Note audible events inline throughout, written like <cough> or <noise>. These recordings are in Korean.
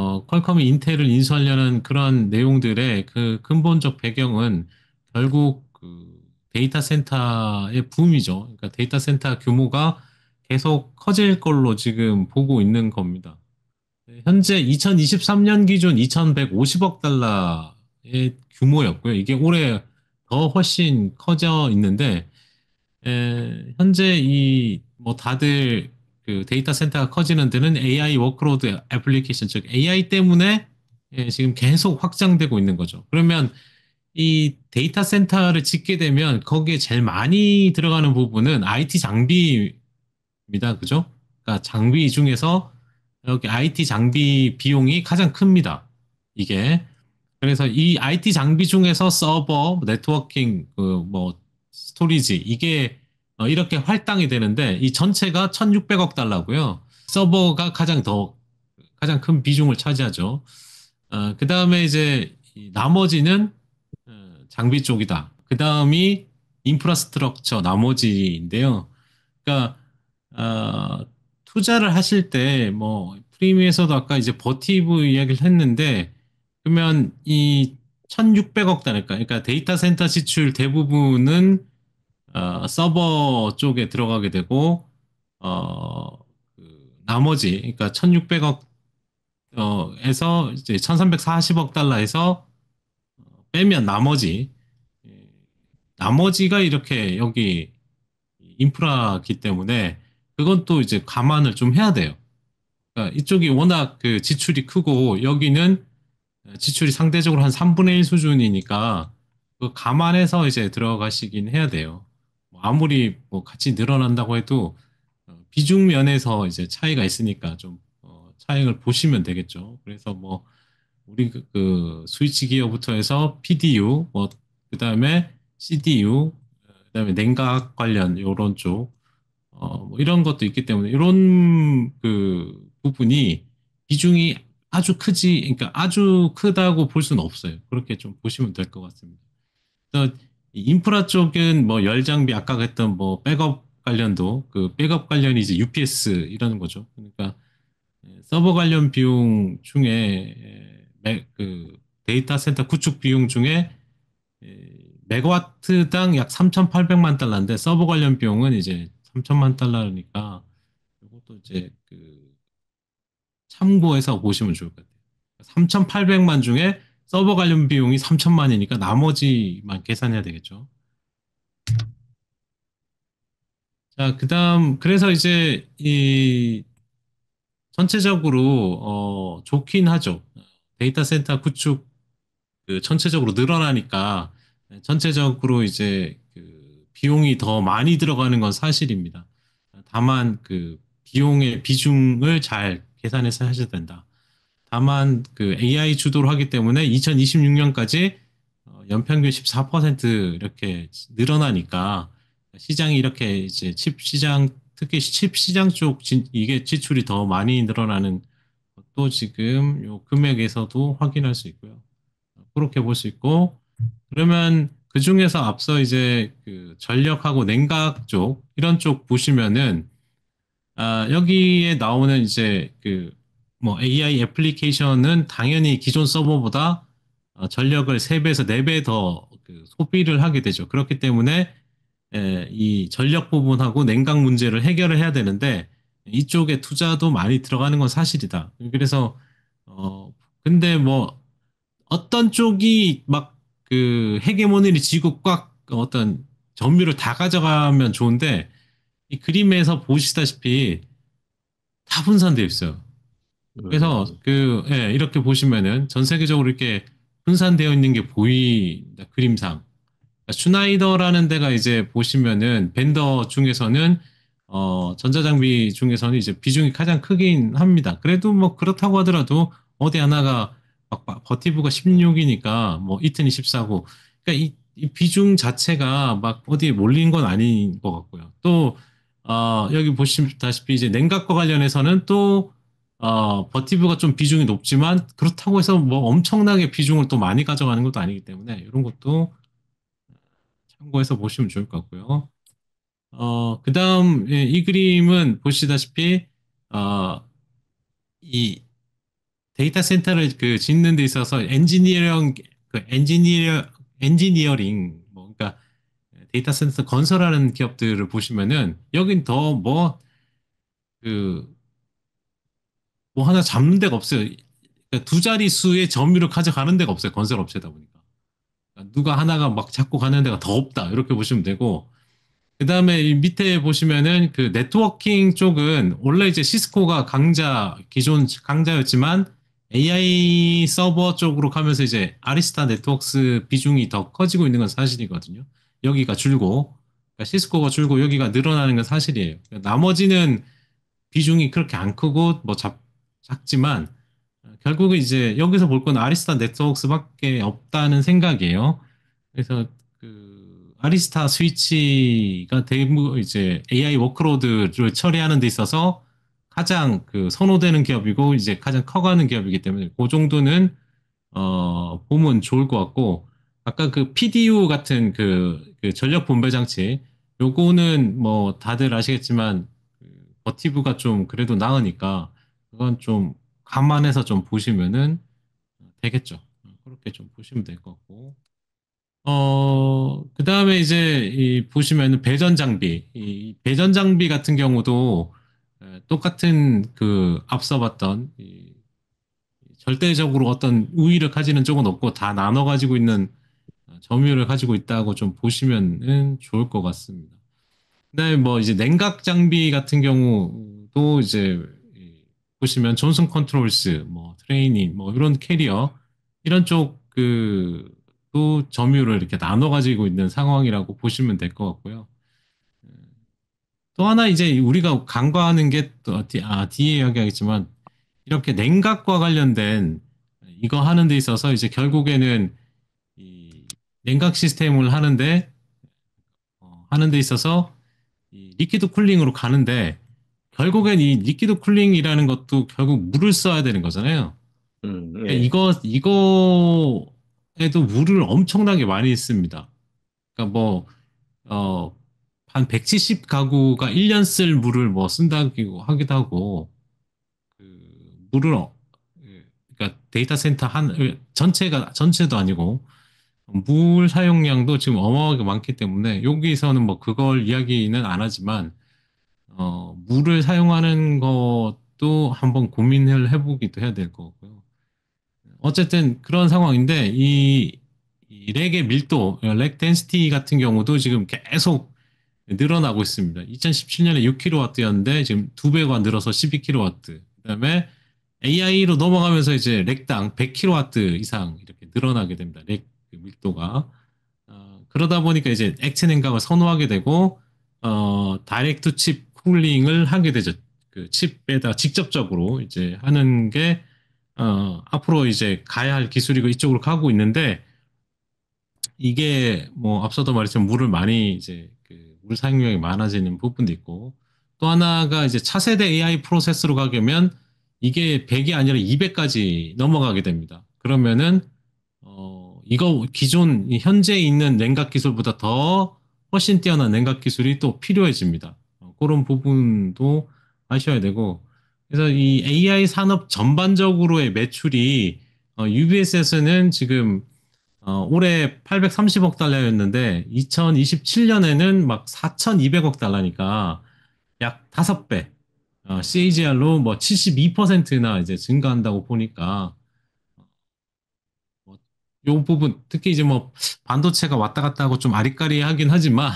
어, 퀄컴이 인텔을 인수하려는 그런 내용들의 그 근본적 배경은 결국 그 데이터 센터의 붐이죠. 그러니까 데이터 센터 규모가 계속 커질 걸로 지금 보고 있는 겁니다. 현재 2023년 기준 2,150억 달러의 규모였고요. 이게 올해 더 훨씬 커져 있는데 에, 현재 이 뭐 다들 그 데이터 센터가 커지는 데는 AI 워크로드 애플리케이션 즉 AI 때문에 예, 지금 계속 확장되고 있는 거죠. 그러면 이 데이터 센터를 짓게 되면 거기에 제일 많이 들어가는 부분은 IT 장비입니다. 그죠? 그러니까 장비 중에서 이렇게 IT 장비 비용이 가장 큽니다. 이게 그래서 이 IT 장비 중에서 서버, 네트워킹, 그 뭐 스토리지 이게 어, 이렇게 활당이 되는데 이 전체가 1,600억 달러고요. 서버가 가장 더 가장 큰 비중을 차지하죠. 어, 그 다음에 이제 나머지는 어, 장비 쪽이다. 그 다음이 인프라스트럭처 나머지인데요. 그러니까 어, 투자를 하실 때 뭐 프리미에서도 아까 이제 버티브 이야기를 했는데 그러면 이 1,600억 달러 그러니까 데이터 센터 지출 대부분은 어, 서버 쪽에 들어가게 되고 어, 그 나머지 그러니까 1,600억 어, 에서 이제 1,340억 달러에서 어, 빼면 나머지 예, 나머지가 이렇게 여기 인프라기 때문에 그건 또 이제 감안을 좀 해야 돼요. 그러니까 이쪽이 워낙 그 지출이 크고 여기는 지출이 상대적으로 한 3분의 1 수준이니까 그 감안해서 이제 들어가시긴 해야 돼요. 뭐 아무리 뭐 같이 늘어난다고 해도 어, 비중 면에서 이제 차이가 있으니까 좀 어, 차익을 보시면 되겠죠. 그래서 뭐 우리 그, 그 스위치 기어부터 해서 PDU 뭐 그다음에 CDU 그다음에 냉각 관련 요런 쪽 어, 뭐 이런 것도 있기 때문에 이런 그 부분이 비중이 아주 크지 그러니까 아주 크다고 볼 수는 없어요. 그렇게 좀 보시면 될 것 같습니다. 그래서 인프라 쪽은 뭐 열장비 아까 했던 뭐 백업 관련도 그 백업 관련이 이제 UPS 이라는 거죠. 그러니까 서버 관련 비용 중에 그 데이터 센터 구축 비용 중에 예, 메가와트당 약 3,800만 달러인데 서버 관련 비용은 이제 3천만 달러니까 이것도 이제 그 참고해서 보시면 좋을 것 같아요. 3,800만 중에 서버 관련 비용이 3천만이니까 나머지만 계산해야 되겠죠. 자, 그 다음, 그래서 이제 이 전체적으로 어, 좋긴 하죠. 데이터 센터 구축 그 전체적으로 늘어나니까 전체적으로 이제 그 비용이 더 많이 들어가는 건 사실입니다. 다만 그 비용의 비중을 잘 계산해서 하셔야 된다. 다만 그 AI 주도를 하기 때문에 2026년까지 어, 연평균 14% 이렇게 늘어나니까 시장이 이렇게 이제 칩 시장 특히 칩 시장 쪽 진, 이게 지출이 더 많이 늘어나는 것도 지금 요 금액에서도 확인할 수 있고요. 그렇게 볼 수 있고 그러면 그 중에서 앞서 이제 그 전력하고 냉각 쪽 이런 쪽 보시면은 아 여기에 나오는 이제 그뭐 AI 애플리케이션은 당연히 기존 서버보다 어, 전력을 3배에서 4배 더 그 소비를 하게 되죠. 그렇기 때문에 이 전력 부분하고 냉각 문제를 해결을 해야 되는데 이쪽에 투자도 많이 들어가는 건 사실이다. 그래서 어 근데 뭐 어떤 쪽이 막 그 헤게모니를 지고 꽉 어떤 전유를다 가져가면 좋은데 이 그림에서 보시다시피 다 분산되어 있어요. 음, 그래서 그 예, 이렇게 보시면은 전 세계적으로 이렇게 분산되어 있는 게 보입니다. 그림상. 그러니까 슈나이더라는 데가 이제 보시면은 벤더 중에서는 어, 전자장비 중에서는 이제 비중이 가장 크긴 합니다. 그래도 뭐 그렇다고 하더라도 어디 하나가 막 버티브가 16이니까 뭐 이튼이 14고 그러니까 이, 이 비중 자체가 막 어디에 몰린 건 아닌 것 같고요. 또 어, 여기 보시다시피 이제 냉각과 관련해서는 또 어, 버티브가 좀 비중이 높지만 그렇다고 해서 뭐 엄청나게 비중을 또 많이 가져가는 것도 아니기 때문에 이런 것도 참고해서 보시면 좋을 것 같고요. 어, 그 다음, 예, 이 그림은 보시다시피, 어, 이 데이터 센터를 그 짓는 데 있어서 엔지니어링, 그 엔지니어, 엔지니어링, 뭐, 그러니까 데이터 센터 건설하는 기업들을 보시면은 여긴 더 뭐, 그, 뭐 하나 잡는 데가 없어요. 그러니까 두 자릿수의 점유를 가져가는 데가 없어요. 건설업체다 보니까. 그러니까 누가 하나가 막 잡고 가는 데가 더 없다. 이렇게 보시면 되고. 그 다음에 밑에 보시면은 그 네트워킹 쪽은 원래 이제 시스코가 강자, 기존 강자였지만 AI 서버 쪽으로 가면서 이제 아리스타 네트워크스 비중이 더 커지고 있는 건 사실이거든요. 여기가 줄고, 그러니까 시스코가 줄고 여기가 늘어나는 건 사실이에요. 그러니까 나머지는 비중이 그렇게 안 크고 뭐 잡, 작지만 결국은 이제 여기서 볼 건 아리스타 네트워크스밖에 없다는 생각이에요. 그래서 그 아리스타 스위치가 대부 이제 AI 워크로드를 처리하는 데 있어서 가장 그 선호되는 기업이고 이제 가장 커가는 기업이기 때문에 그 정도는 어 보면 좋을 것 같고 아까 그 PDU 같은 그, 그 전력 분배 장치 요거는 뭐 다들 아시겠지만 버티브가 좀 그래도 나으니까 그건 좀 감안해서 좀 보시면은 되겠죠. 그렇게 좀 보시면 될 거고. 어, 그 다음에 이제 보시면은 배전 장비. 이 배전 장비 같은 경우도 똑같은 그 앞서 봤던 절대적으로 어떤 우위를 가지는 쪽은 없고 다 나눠 가지고 있는 점유율을 가지고 있다고 좀 보시면은 좋을 것 같습니다. 그다음에 뭐 이제 냉각 장비 같은 경우도 이제 보시면 존슨 컨트롤스, 뭐 트레이닝, 뭐 이런 캐리어 이런 쪽 그 또 점유를 이렇게 나눠 가지고 있는 상황이라고 보시면 될 것 같고요. 또 하나 이제 우리가 간과하는 게또 아, 뒤에 아, 이야기하겠지만 이렇게 냉각과 관련된 이거 하는 데 있어서 이제 결국에는 이 냉각 시스템을 하는데 어, 하는 데 있어서 이 리퀴드 쿨링으로 가는데 결국엔 이 리퀴드 쿨링이라는 것도 결국 물을 써야 되는 거잖아요. 음, 예. 그러니까 이거 이거에도 물을 엄청나게 많이 씁니다. 그러니까 뭐 어, 한170 가구가 1년 쓸 물을 뭐 쓴다고 하기도 하고 그 물을 어, 예, 그러니까 데이터 센터 한 전체가 전체도 아니고 물 사용량도 지금 어마어마하게 많기 때문에 여기서는 뭐 그걸 이야기는 안 하지만 어, 물을 사용하는 것도 한번 고민을 해보기도 해야 될 거고요. 어쨌든 그런 상황인데 이, 이 렉의 밀도, 렉덴스티 같은 경우도 지금 계속 늘어나고 있습니다. 2017년에 6kW였는데 지금 두 배가 늘어서 12kW. 그다음에 AI로 넘어가면서 이제 렉당 100kW 이상 이렇게 늘어나게 됩니다. 렉 그 밀도가. 어, 그러다 보니까 이제 액체 냉각을 선호하게 되고 어, 다렉트칩 쿨링을 하게 되죠. 그 칩에다 직접적으로 이제 하는 게 어, 앞으로 이제 가야 할 기술이고 그 이쪽으로 가고 있는데 이게 뭐 앞서도 말했지만 물을 많이 이제 그 물 사용량이 많아지는 부분도 있고 또 하나가 이제 차세대 AI 프로세스로 가려면 이게 100이 아니라 200까지 넘어가게 됩니다. 그러면은 어 이거 기존 현재 있는 냉각 기술보다 더 훨씬 뛰어난 냉각 기술이 또 필요해집니다. 그런 부분도 아셔야 되고 그래서 이 AI 산업 전반적으로의 매출이 어, UBS에서는 지금 어, 올해 830억 달러였는데 2027년에는 막 4,200억 달러니까 약 다섯 배 어, CAGR로 뭐 72%나 이제 증가한다고 보니까 뭐, 요 부분 특히 이제 뭐 반도체가 왔다 갔다 하고 좀 아리까리하긴 하지만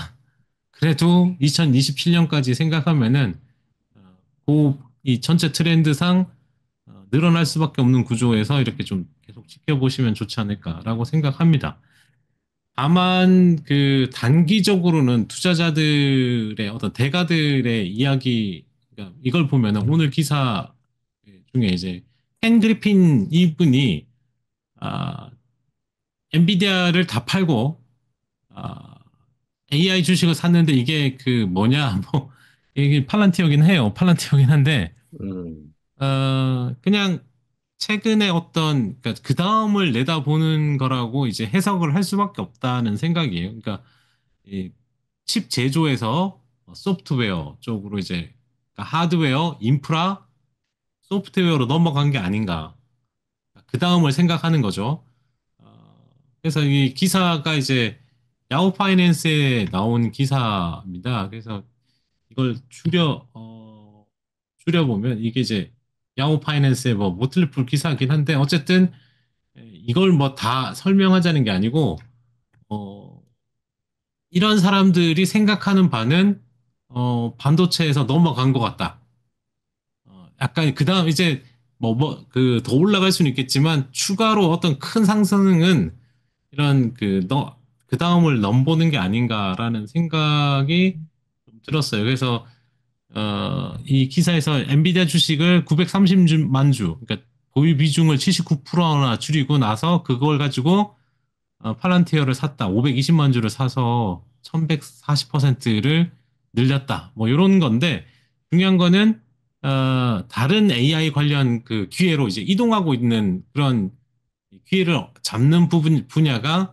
그래도 2027년까지 생각하면은 그이 어, 전체 트렌드상 어, 늘어날 수밖에 없는 구조에서 이렇게 좀 계속 지켜보시면 좋지 않을까라고 생각합니다. 다만 그 단기적으로는 투자자들의 어떤 대가들의 이야기 그러니까 이걸 보면 오늘 기사 중에 이제 켄 그리핀 이분이 아 엔비디아를 다 팔고 아 AI 주식을 샀는데 이게 그 뭐냐 <laughs> 뭐 이게 팔란티어긴 해요. 팔란티어긴 한데 음. 어 그냥 최근에 어떤 그러니까 그 다음을 내다보는 거라고 이제 해석을 할 수밖에 없다는 생각이에요. 그러니까 칩 제조에서 소프트웨어 쪽으로 이제 그러니까 하드웨어, 인프라, 소프트웨어로 넘어간 게 아닌가. 그러니까 그 다음을 생각하는 거죠. 어, 그래서 이 기사가 이제 야후 파이낸스에 나온 기사입니다. 그래서 이걸 줄여 어, 줄여 보면 이게 이제 야후 파이낸스의 뭐 모틀풀 기사긴 한데 어쨌든 이걸 뭐 다 설명하자는 게 아니고 어, 이런 사람들이 생각하는 바는 어, 반도체에서 넘어간 것 같다. 어, 약간 그다음 이제 뭐 뭐 그 더 올라갈 수는 있겠지만 추가로 어떤 큰 상승은 이런 그너 그 다음을 넘보는 게 아닌가라는 생각이 들었어요. 그래서 어, 이 기사에서 엔비디아 주식을 930만 주, 그러니까 보유 비중을 79%나 줄이고 나서 그걸 가지고 어, 팔란티어를 샀다. 520만 주를 사서 1140%를 늘렸다. 뭐 이런 건데 중요한 거는 어, 다른 AI 관련 그 기회로 이제 이동하고 있는 그런 기회를 잡는 부분 분야가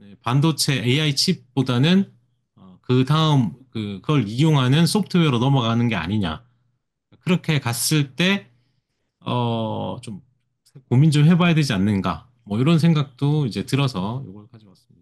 네, 반도체 AI 칩보다는 어, 그 다음 그, 그걸 이용하는 소프트웨어로 넘어가는 게 아니냐. 그렇게 갔을 때, 어, 좀 고민 좀 해봐야 되지 않는가. 뭐 이런 생각도 이제 들어서 이걸 가져왔습니다.